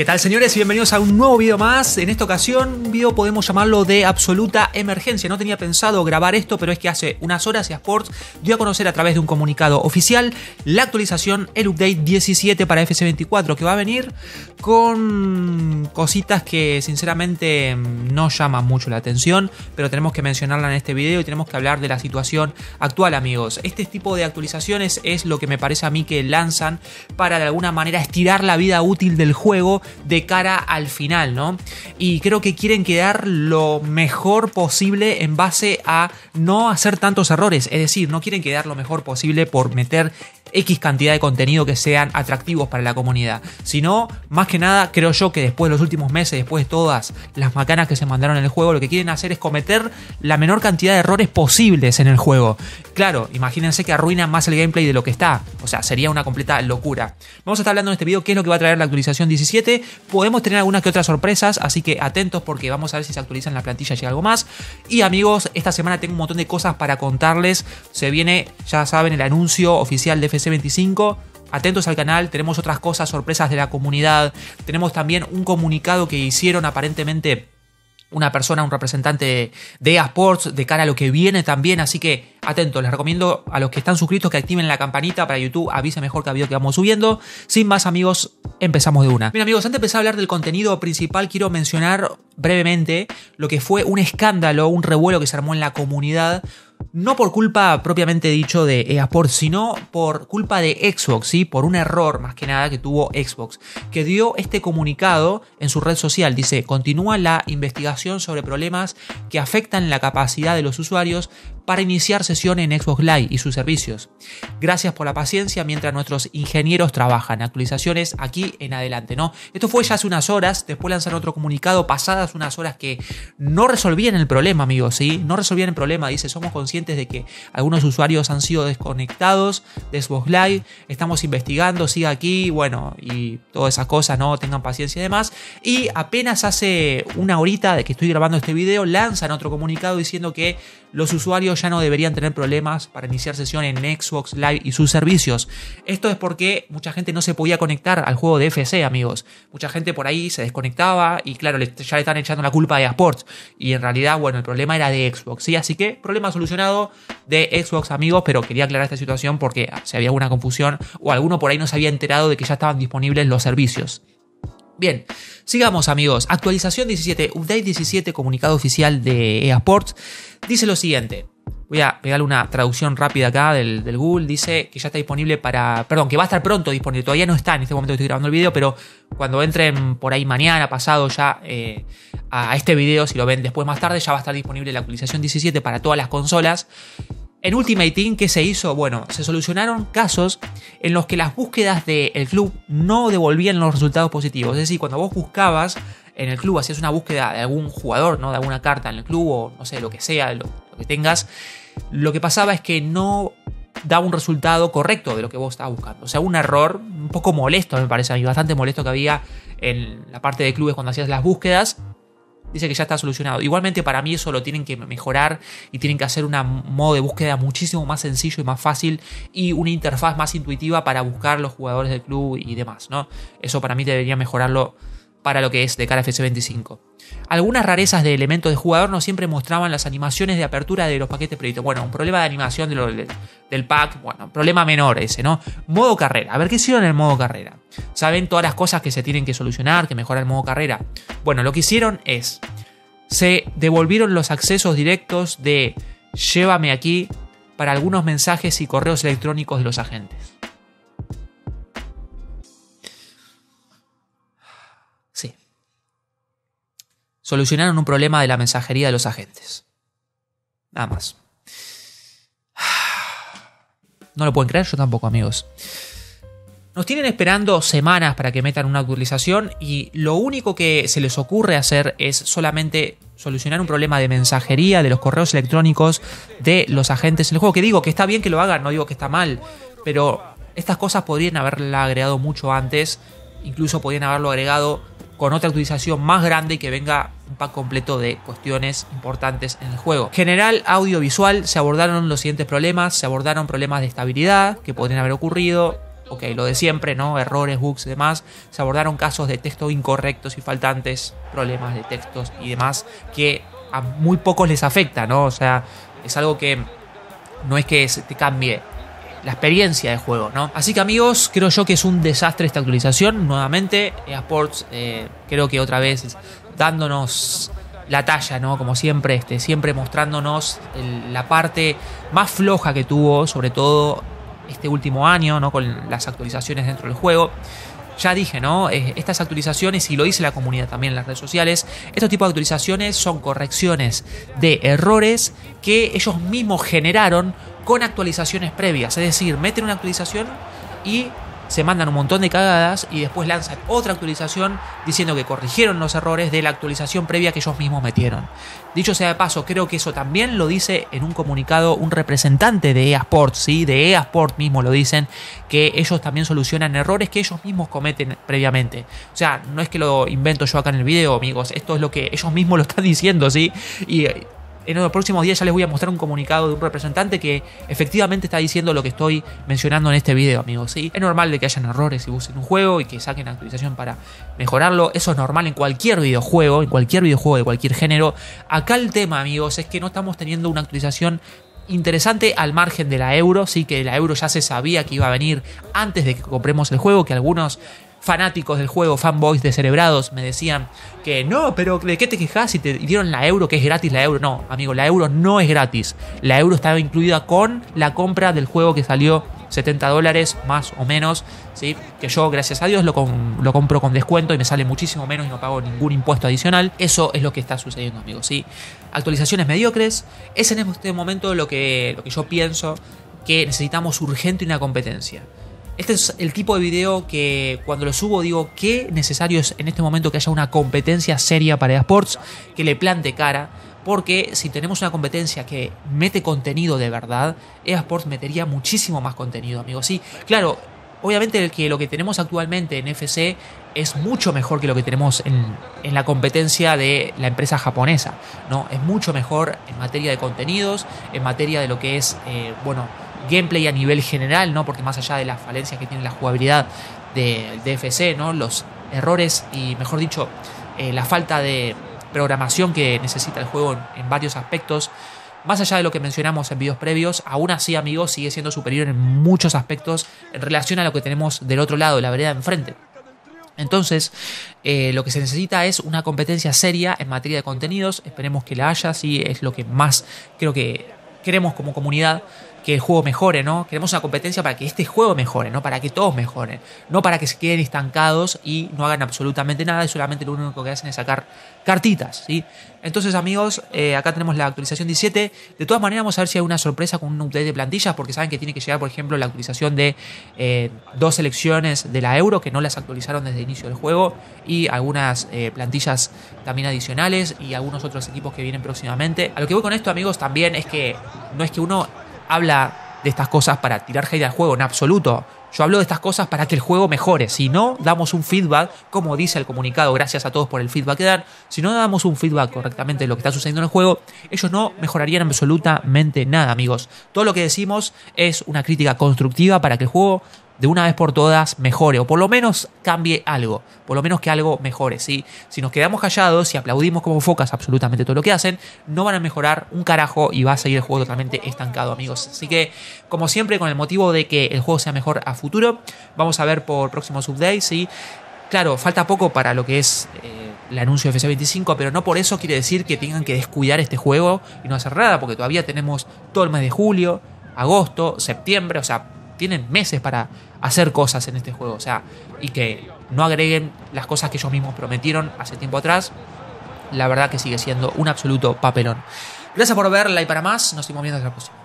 ¿Qué tal señores? Bienvenidos a un nuevo video más. En esta ocasión, un video podemos llamarlo de absoluta emergencia. No tenía pensado grabar esto, pero es que hace unas horas Sports dio a conocer a través de un comunicado oficial la actualización, el update 17 para FC24, que va a venir con cositas que sinceramente no llaman mucho la atención, pero tenemos que mencionarla en este video y tenemos que hablar de la situación actual, amigos. Este tipo de actualizaciones es lo que me parece a mí que lanzan para de alguna manera estirar la vida útil del juego de cara al final, ¿no? Y creo que quieren quedar lo mejor posible en base a no hacer tantos errores, es decir, no quieren quedar lo mejor posible por meter X cantidad de contenido que sean atractivos para la comunidad. Sino, más que nada, creo yo que después de los últimos meses, después de todas las macanas que se mandaron en el juego, lo que quieren hacer es cometer la menor cantidad de errores posibles en el juego. Claro, imagínense que arruinan más el gameplay de lo que está. O sea, sería una completa locura. Vamos a estar hablando en este video qué es lo que va a traer la actualización 17 podemos tener algunas que otras sorpresas, así que atentos porque vamos a ver si se actualizan la plantilla y algo más. Y amigos, esta semana tengo un montón de cosas para contarles. Se viene, ya saben, el anuncio oficial de FC25 atentos al canal, tenemos otras cosas, sorpresas de la comunidad, tenemos también un comunicado que hicieron aparentemente una persona, un representante de eSports de cara a lo que viene también. Así que atento, les recomiendo a los que están suscritos que activen la campanita para YouTube, avise mejor cada video que vamos subiendo. Sin más amigos, empezamos de una. Bien amigos, antes de empezar a hablar del contenido principal, quiero mencionar brevemente lo que fue un escándalo, un revuelo que se armó en la comunidad no por culpa propiamente dicho de EA sino por culpa de Xbox, ¿sí? por un error más que nada que tuvo Xbox, que dio este comunicado en su red social. Dice, continúa la investigación sobre problemas que afectan la capacidad de los usuarios para iniciar sesión en Xbox Live y sus servicios. Gracias por la paciencia mientras nuestros ingenieros trabajan. Actualizaciones aquí en adelante, ¿no? Esto fue ya hace unas horas, después lanzaron otro comunicado pasadas unas horas que no resolvían el problema, amigos, ¿sí? No resolvían el problema, dice, somos conscientes de que algunos usuarios han sido desconectados de Xbox Live. Estamos investigando, siga aquí, bueno, y todas esas cosas, ¿no? Tengan paciencia y demás. Y apenas hace una horita de que estoy grabando este video, lanzan otro comunicado diciendo que los usuarios ya no deberían tener problemas para iniciar sesión en Xbox Live y sus servicios. Esto es porque mucha gente no se podía conectar al juego de FC, amigos. Mucha gente por ahí se desconectaba y claro, ya le están echando la culpa de Sports. Y en realidad, bueno, el problema era de Xbox, ¿sí? Así que, problema solucionado de Xbox, amigos, pero quería aclarar esta situación porque si había alguna confusión o alguno por ahí no se había enterado de que ya estaban disponibles los servicios. Bien, sigamos amigos. Actualización 17, Update 17, comunicado oficial de EA Sports, dice lo siguiente voy a pegarle una traducción rápida acá del, Google, dice que ya está disponible para, perdón, que va a estar pronto disponible, todavía no está en este momento que estoy grabando el video, pero cuando entren por ahí mañana, pasado ya eh, a este video, si lo ven después más tarde, ya va a estar disponible la actualización 17 para todas las consolas. En Ultimate Team, ¿qué se hizo? Bueno, se solucionaron casos en los que las búsquedas del club no devolvían los resultados positivos. Es decir, cuando vos buscabas en el club, hacías una búsqueda de algún jugador, ¿no? De alguna carta en el club o no sé, lo que sea, lo, tengas, lo que pasaba es que no daba un resultado correcto de lo que vos estabas buscando. O sea, un error un poco molesto, me parece a mí, bastante molesto que había en la parte de clubes cuando hacías las búsquedas. Dice que ya está solucionado. Igualmente para mí eso lo tienen que mejorar y tienen que hacer un modo de búsqueda muchísimo más sencillo y más fácil y una interfaz más intuitiva para buscar los jugadores del club y demás, ¿no? Eso para mí debería mejorarlo para lo que es de cara a FC25. Algunas rarezas de elementos de jugador no siempre mostraban las animaciones de apertura de los paquetes preditos Bueno, un problema de animación de del pack, bueno, problema menor ese, ¿no? Modo carrera, a ver qué hicieron en el modo carrera. ¿Saben todas las cosas que se tienen que solucionar, que mejora el modo carrera? Bueno, lo que hicieron es, se devolvieron los accesos directos de llévame aquí para algunos mensajes y correos electrónicos de los agentes. solucionaron un problema de la mensajería de los agentes. Nada más. No lo pueden creer, yo tampoco, amigos. Nos tienen esperando semanas para que metan una actualización y lo único que se les ocurre hacer es solamente solucionar un problema de mensajería de los correos electrónicos de los agentes el juego. Que digo que está bien que lo hagan, no digo que está mal, pero estas cosas podrían haberla agregado mucho antes, incluso podrían haberlo agregado con otra actualización más grande y que venga completo de cuestiones importantes en el juego. General audiovisual, se abordaron los siguientes problemas, se abordaron problemas de estabilidad que podrían haber ocurrido, ok, lo de siempre, ¿no? Errores, bugs y demás. Se abordaron casos de texto incorrectos y faltantes, problemas de textos y demás, que a muy pocos les afecta, ¿no? O sea, es algo que no es que te cambie la experiencia de juego, ¿no? Así que amigos, creo yo que es un desastre esta actualización. Nuevamente, EA Sports eh, creo que otra vez dándonos la talla, ¿no? Como siempre, este, siempre mostrándonos la parte más floja que tuvo, sobre todo este último año, ¿no? Con las actualizaciones dentro del juego. Ya dije, ¿no? Eh, estas actualizaciones, y lo dice la comunidad también en las redes sociales, estos tipos de actualizaciones son correcciones de errores que ellos mismos generaron con actualizaciones previas. Es decir, meten una actualización y se mandan un montón de cagadas y después lanzan otra actualización diciendo que corrigieron los errores de la actualización previa que ellos mismos metieron. Dicho sea de paso, creo que eso también lo dice en un comunicado un representante de EA Sports, ¿sí? de EA Sports mismo lo dicen, que ellos también solucionan errores que ellos mismos cometen previamente. O sea, no es que lo invento yo acá en el video, amigos, esto es lo que ellos mismos lo están diciendo, ¿sí? Y eh, en los próximos días ya les voy a mostrar un comunicado de un representante que efectivamente está diciendo lo que estoy mencionando en este video, amigos. ¿sí? Es normal de que hayan errores y busquen un juego y que saquen actualización para mejorarlo. Eso es normal en cualquier videojuego, en cualquier videojuego de cualquier género. Acá el tema, amigos, es que no estamos teniendo una actualización interesante al margen de la euro, sí que la euro ya se sabía que iba a venir antes de que compremos el juego, que algunos fanáticos del juego, fanboys de celebrados me decían que no, pero ¿de qué te quejas si te dieron la euro que es gratis la euro? No, amigo, la euro no es gratis. La euro estaba incluida con la compra del juego que salió 70 dólares más o menos, ¿sí? que yo gracias a Dios lo, compro con descuento y me sale muchísimo menos y no pago ningún impuesto adicional. Eso es lo que está sucediendo, amigos. ¿sí? Actualizaciones mediocres, es en este momento lo que yo pienso que necesitamos urgente una competencia. Este es el tipo de video que cuando lo subo digo que necesario es en este momento que haya una competencia seria para eSports que le plante cara. Porque si tenemos una competencia que mete contenido de verdad, eSports metería muchísimo más contenido, amigos. Sí, claro, obviamente que lo que tenemos actualmente en FC es mucho mejor que lo que tenemos en, la competencia de la empresa japonesa, ¿no? Es mucho mejor en materia de contenidos, en materia de lo que es, eh, bueno, gameplay a nivel general, ¿no? Porque más allá de las falencias que tiene la jugabilidad del DFC, ¿no? Los errores y, mejor dicho, eh, la falta de programación que necesita el juego en, varios aspectos. Más allá de lo que mencionamos en videos previos, aún así, amigos, sigue siendo superior en muchos aspectos en relación a lo que tenemos del otro lado, la verdad, enfrente. Entonces, eh, lo que se necesita es una competencia seria en materia de contenidos. Esperemos que la haya, sí, es lo que más creo que queremos como comunidad que el juego mejore, ¿no? Queremos una competencia para que este juego mejore, ¿no? Para que todos mejoren, no para que se queden estancados y no hagan absolutamente nada y solamente lo único que hacen es sacar cartitas, ¿sí? Entonces, amigos, eh, acá tenemos la actualización 17. De todas maneras, vamos a ver si hay una sorpresa con un update de plantillas, porque saben que tiene que llegar, por ejemplo, la actualización de eh, dos selecciones de la Euro, que no las actualizaron desde el inicio del juego, y algunas eh, plantillas también adicionales y algunos otros equipos que vienen próximamente. A lo que voy con esto, amigos, también es que no es que uno habla de estas cosas para tirar hate al juego, en absoluto. Yo hablo de estas cosas para que el juego mejore. Si no damos un feedback, como dice el comunicado, gracias a todos por el feedback que dan, si no damos un feedback correctamente de lo que está sucediendo en el juego, ellos no mejorarían absolutamente nada, amigos. Todo lo que decimos es una crítica constructiva para que el juego de una vez por todas mejore, o por lo menos cambie algo, por lo menos que algo mejore. Si nos quedamos callados y aplaudimos como focas absolutamente todo lo que hacen, no van a mejorar un carajo y va a seguir el juego totalmente estancado, amigos. Así que, como siempre, con el motivo de que el juego sea mejor a futuro, vamos a ver por próximos updates. ¿sí? Claro, falta poco para lo que es... Eh, el anuncio de FC 25, pero no por eso quiere decir que tengan que descuidar este juego y no hacer nada, porque todavía tenemos todo el mes de julio, agosto, septiembre, o sea, tienen meses para hacer cosas en este juego. O sea, y que no agreguen las cosas que ellos mismos prometieron hace tiempo atrás. La verdad que sigue siendo un absoluto papelón. Gracias por verla y para más, nos seguimos viendo hasta la próxima.